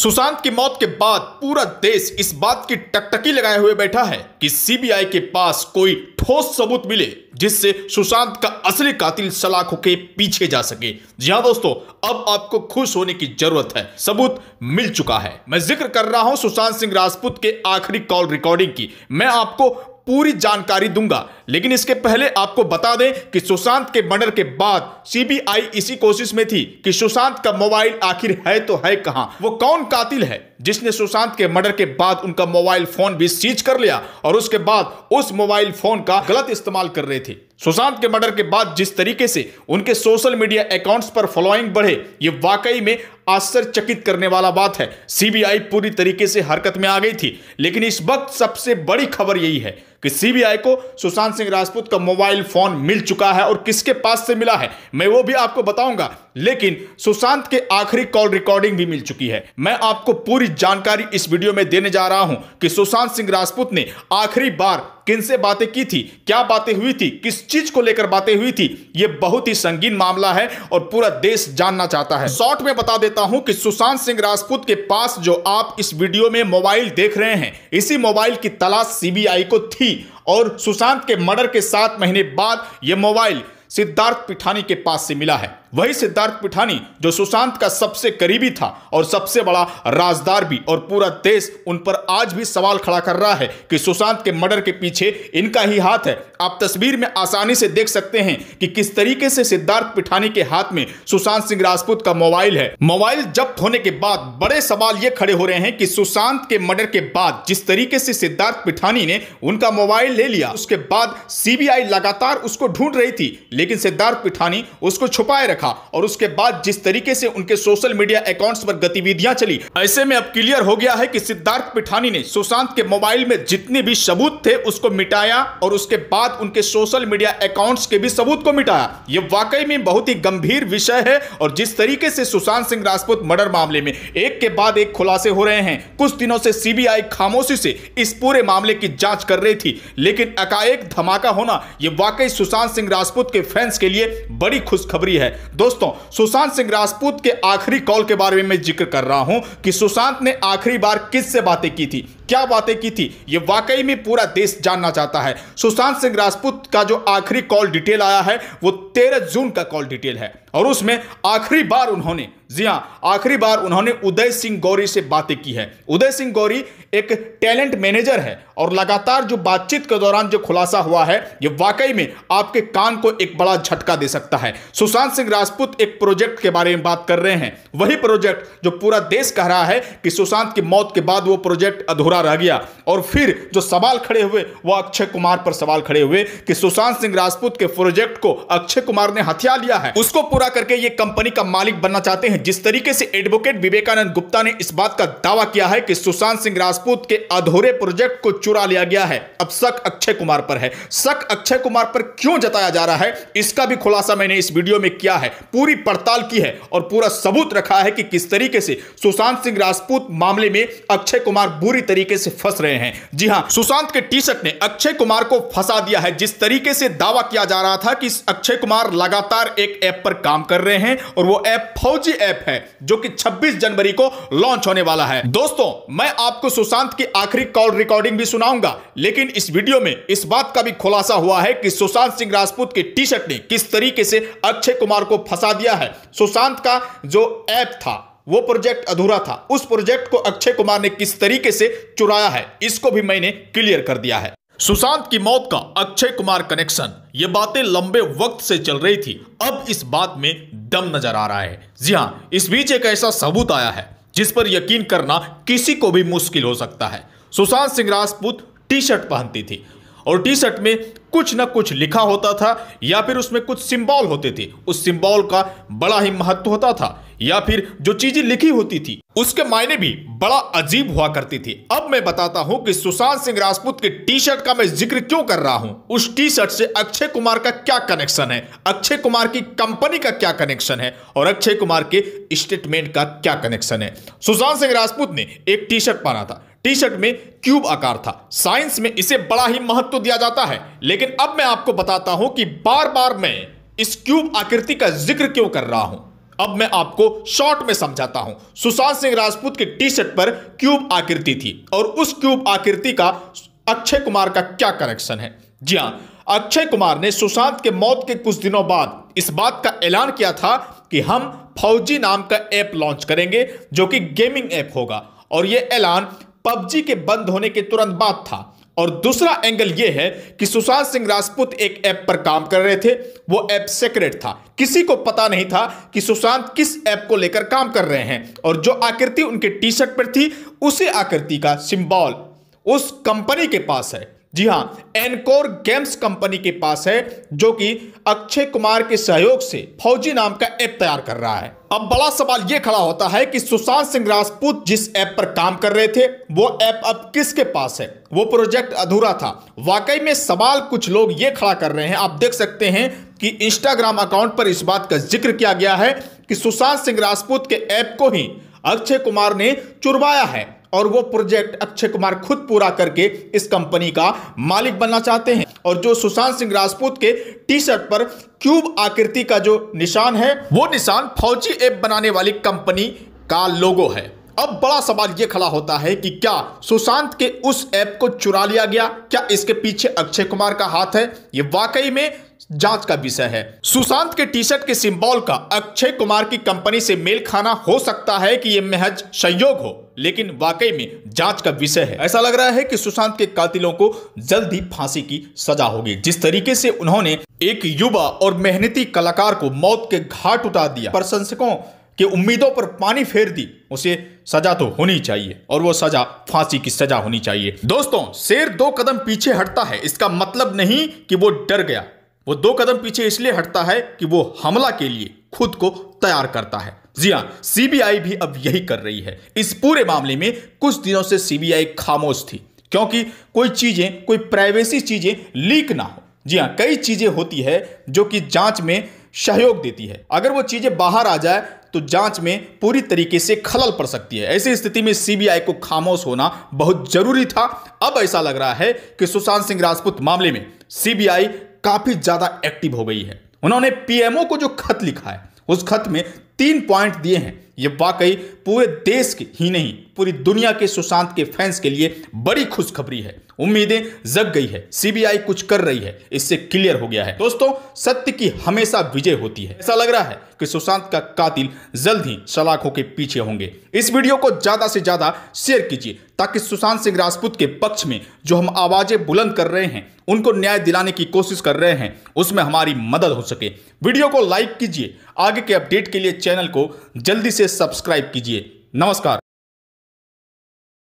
सुशांत की मौत के बाद पूरा देश इस बात की टकटकी लगाए हुए बैठा है कि सीबीआई के पास कोई ठोस सबूत मिले जिससे सुशांत का असली कातिल सलाख होके पीछे जा सके जी हाँ दोस्तों अब आपको खुश होने की जरूरत है सबूत मिल चुका है मैं जिक्र कर रहा हूं सुशांत सिंह राजपूत के आखिरी कॉल रिकॉर्डिंग की मैं आपको पूरी जानकारी दूंगा लेकिन इसके पहले आपको बता दें कि सुशांत के मर्डर के बाद सीबीआई इसी कोशिश में थी कि सुशांत का मोबाइल आखिर है तो है कहां वो कौन कातिल है जिसने सुशांत के मर्डर के बाद उनका मोबाइल फोन भी सीज कर लिया और उसके बाद उस मोबाइल फोन का गलत इस्तेमाल कर रहे थे सुशांत के मर्डर के बाद जिस तरीके से उनके सोशल मीडिया अकाउंट्स पर फॉलोइंग बढ़े ये वाकई में आश्चर्यचकित करने वाला बात है सीबीआई पूरी तरीके से हरकत में आ गई थी लेकिन इस वक्त सबसे बड़ी खबर यही है कि सीबीआई को सुशांत सिंह राजपूत का मोबाइल फोन मिल चुका है और किसके पास से मिला है मैं वो भी आपको बताऊंगा लेकिन सुशांत के आखिरी कॉल रिकॉर्डिंग भी मिल चुकी है मैं आपको पूरी जानकारी इस वीडियो में देने जा रहा हूं कि सुशांत सिंह राजपूत ने आखिरी बार किन से बातें की थी क्या बातें हुई थी किस चीज को लेकर बातें हुई थी यह बहुत ही संगीन मामला है और पूरा देश जानना चाहता है शॉर्ट में बता देता देता हूं कि सुशांत सिंह राजपूत के पास जो आप इस वीडियो में मोबाइल देख रहे हैं इसी मोबाइल की तलाश सीबीआई को थी और सुशांत के मर्डर के सात महीने बाद यह मोबाइल सिद्धार्थ पिठानी के पास से मिला है वही सिद्धार्थ पिठानी जो सुशांत का सबसे करीबी था और सबसे बड़ा राजदार भी और पूरा देश उन पर आज भी सवाल खड़ा कर रहा है कि सुशांत के मर्डर के पीछे इनका ही हाथ है आप तस्वीर में आसानी से देख सकते हैं कि किस तरीके से सिद्धार्थ पिठानी के हाथ में सुशांत सिंह राजपूत का मोबाइल है मोबाइल जब्त होने के बाद बड़े सवाल ये खड़े हो रहे हैं कि सुशांत के मर्डर के बाद जिस तरीके से सिद्धार्थ पिठानी ने उनका मोबाइल ले लिया उसके बाद सीबीआई लगातार उसको ढूंढ रही थी लेकिन सिद्धार्थ पिठानी उसको छुपाए रखा रखा और उसके बाद जिस तरीके से उनके सोशल मीडिया अकाउंट्स पर गतिविधियां चली ऐसे में अब क्लियर हो गया है कि सिद्धार्थ पिठानी ने सुशांत के मोबाइल में जितने भी सबूत थे उसको मिटाया और उसके बाद उनके सोशल मीडिया अकाउंट्स के भी सबूत को मिटाया यह वाकई में बहुत ही गंभीर विषय है और जिस तरीके से सुशांत सिंह राजपूत मर्डर मामले में एक के बाद एक खुलासे हो रहे हैं कुछ दिनों से सीबीआई खामोशी से इस पूरे मामले की जांच कर रही थी लेकिन अकाएक धमाका होना यह वाकई सुशांत सिंह राजपूत के फैंस के लिए बड़ी खुशखबरी है दोस्तों सुशांत सिंह राजपूत के आखिरी कॉल के बारे में मैं जिक्र कर रहा हूं कि सुशांत ने आखिरी बार किससे बातें की थी क्या बातें की थी ये वाकई में पूरा देश जानना चाहता है सुशांत सिंह राजपूत का जो आखिरी कॉल डिटेल आया है वो तेरह जून का कॉल डिटेल है और उसमें आखिरी बार उन्होंने जी हाँ आखिरी बार उन्होंने उदय सिंह गौरी से बातें की है उदय सिंह गौरी एक टैलेंट मैनेजर है और लगातार जो बातचीत के दौरान जो खुलासा हुआ है ये वाकई में आपके कान को एक बड़ा झटका दे सकता है सुशांत सिंह राजपूत एक प्रोजेक्ट के बारे में बात कर रहे हैं वही प्रोजेक्ट जो पूरा देश कह रहा है कि सुशांत की मौत के बाद वो प्रोजेक्ट अधूरा मुद्दा रह गया और फिर जो सवाल खड़े हुए वह अक्षय कुमार पर सवाल खड़े हुए कि सुशांत सिंह राजपूत के प्रोजेक्ट को अक्षय कुमार ने हथिया लिया है उसको पूरा करके ये कंपनी का मालिक बनना चाहते हैं जिस तरीके से एडवोकेट विवेकानंद गुप्ता ने इस बात का दावा किया है कि सुशांत सिंह राजपूत के अधूरे प्रोजेक्ट को चुरा लिया गया है अब शक अक्षय कुमार पर है शक अक्षय कुमार पर क्यों जताया जा रहा है इसका भी खुलासा मैंने इस वीडियो में किया है पूरी पड़ताल की है और पूरा सबूत रखा है कि किस तरीके से सुशांत सिंह राजपूत मामले में अक्षय कुमार बुरी तरीके तरीके से फंस रहे हैं जी हाँ सुशांत के टी शर्ट ने अक्षय कुमार को फंसा दिया है जिस तरीके से दावा किया जा रहा था कि अक्षय कुमार लगातार एक ऐप पर काम कर रहे हैं और वो ऐप फौजी ऐप है जो कि 26 जनवरी को लॉन्च होने वाला है दोस्तों मैं आपको सुशांत की आखिरी कॉल रिकॉर्डिंग भी सुनाऊंगा लेकिन इस वीडियो में इस बात का भी खुलासा हुआ है कि सुशांत सिंह राजपूत के टी शर्ट ने किस तरीके से अक्षय कुमार को फंसा दिया है सुशांत का जो ऐप था वो प्रोजेक्ट अधूरा था उस प्रोजेक्ट को अक्षय कुमार ने किस तरीके से चुराया है इसको भी मैंने क्लियर कर दिया है सुशांत की मौत का अक्षय कुमार कनेक्शन ये बातें लंबे वक्त से चल रही थी अब इस बात में दम नजर आ रहा है जी हाँ इस बीच एक ऐसा सबूत आया है जिस पर यकीन करना किसी को भी मुश्किल हो सकता है सुशांत सिंह राजपूत टी शर्ट पहनती थी और टी शर्ट में कुछ ना कुछ लिखा होता था या फिर उसमें कुछ सिंबल होते थे उस सिंबल का बड़ा ही महत्व होता था या फिर जो चीजें लिखी होती थी उसके मायने भी बड़ा अजीब हुआ करती थी अब मैं बताता हूं कि सुशांत सिंह राजपूत के टी शर्ट का मैं जिक्र क्यों कर रहा हूं उस टी शर्ट से अक्षय कुमार का क्या कनेक्शन है अक्षय कुमार की कंपनी का क्या कनेक्शन है और अक्षय कुमार के स्टेटमेंट का क्या कनेक्शन है सुशांत सिंह राजपूत ने एक टी शर्ट पहना था टी शर्ट में क्यूब आकार था साइंस में इसे बड़ा ही महत्व दिया जाता है लेकिन अब मैं आपको बताता हूं कि बार बार मैं इस क्यूब आकृति का जिक्र क्यों कर रहा हूं अब मैं आपको शॉर्ट में समझाता हूं सुशांत सिंह राजपूत के टी शर्ट पर क्यूब आकृति थी और उस क्यूब आकृति का अक्षय कुमार का क्या कनेक्शन है जी हां अक्षय कुमार ने सुशांत के मौत के कुछ दिनों बाद इस बात का ऐलान किया था कि हम फौजी नाम का ऐप लॉन्च करेंगे जो कि गेमिंग ऐप होगा और यह ऐलान पबजी के बंद होने के तुरंत बाद था और दूसरा एंगल यह है कि सुशांत सिंह राजपूत एक ऐप पर काम कर रहे थे वो ऐप सेक्रेट था किसी को पता नहीं था कि सुशांत किस ऐप को लेकर काम कर रहे हैं और जो आकृति उनके टी शर्ट पर थी उसी आकृति का सिंबॉल उस कंपनी के पास है जी हां एनकोर गेम्स कंपनी के पास है जो कि अक्षय कुमार के सहयोग से फौजी नाम का ऐप तैयार कर रहा है अब बड़ा सवाल यह खड़ा होता है कि सुशांत सिंह राजपूत जिस ऐप पर काम कर रहे थे वो ऐप अब किसके पास है वो प्रोजेक्ट अधूरा था वाकई में सवाल कुछ लोग ये खड़ा कर रहे हैं आप देख सकते हैं कि इंस्टाग्राम अकाउंट पर इस बात का जिक्र किया गया है कि सुशांत सिंह राजपूत के ऐप को ही अक्षय कुमार ने चुरवाया है और वो प्रोजेक्ट अक्षय कुमार खुद पूरा करके इस कंपनी का मालिक बनना चाहते हैं और जो सुशांत सिंह राजपूत के टी शर्ट पर क्यूब आकृति का जो निशान है वो निशान फौजी ऐप बनाने वाली कंपनी का लोगो है अब बड़ा सवाल यह खड़ा होता है कि क्या सुशांत के उस ऐप को चुरा लिया गया क्या इसके पीछे अक्षय कुमार का हाथ है ये वाकई में जांच का विषय है सुशांत के टी शर्ट के सिंबल का अक्षय कुमार की कंपनी से मेल खाना हो सकता है कि ये महज संयोग हो लेकिन वाकई में जांच का विषय है ऐसा लग रहा है कि सुशांत के कातिलों को जल्द ही फांसी की सजा होगी जिस तरीके से उन्होंने एक युवा और मेहनती कलाकार को मौत के घाट उतार दिया प्रशंसकों के उम्मीदों पर पानी फेर दी उसे सजा तो होनी चाहिए और वो सजा फांसी की सजा होनी चाहिए दोस्तों शेर दो कदम पीछे हटता है इसका मतलब नहीं कि वो डर गया वो दो कदम पीछे इसलिए हटता है कि वो हमला के लिए खुद को तैयार करता है जी हां सीबीआई भी अब यही कर रही है इस पूरे मामले में कुछ दिनों से सीबीआई खामोश थी क्योंकि कोई चीजें कोई प्राइवेसी चीजें लीक ना हो जी हाँ कई चीजें होती है जो कि जांच में सहयोग देती है अगर वो चीजें बाहर आ जाए तो जांच में पूरी तरीके से खलल पड़ सकती है ऐसी स्थिति में सीबीआई को खामोश होना बहुत जरूरी था अब ऐसा लग रहा है कि सुशांत सिंह राजपूत मामले में सीबीआई काफ़ी ज़्यादा एक्टिव हो गई है उन्होंने पीएमओ को जो खत लिखा है उस खत में तीन पॉइंट दिए हैं ये वाकई पूरे देश के ही नहीं पूरी दुनिया के सुशांत के फैंस के लिए बड़ी खुशखबरी है उम्मीदें जग गई है सीबीआई कुछ कर रही है इससे क्लियर हो गया है दोस्तों सत्य की हमेशा विजय होती है ऐसा लग रहा है कि सुशांत का कातिल जल्द ही सलाखों के पीछे होंगे इस वीडियो को ज्यादा से ज्यादा शेयर कीजिए ताकि सुशांत सिंह राजपूत के पक्ष में जो हम आवाजें बुलंद कर रहे हैं उनको न्याय दिलाने की कोशिश कर रहे हैं उसमें हमारी मदद हो सके वीडियो को लाइक कीजिए आगे के अपडेट के लिए चैनल को जल्दी से सब्सक्राइब कीजिए नमस्कार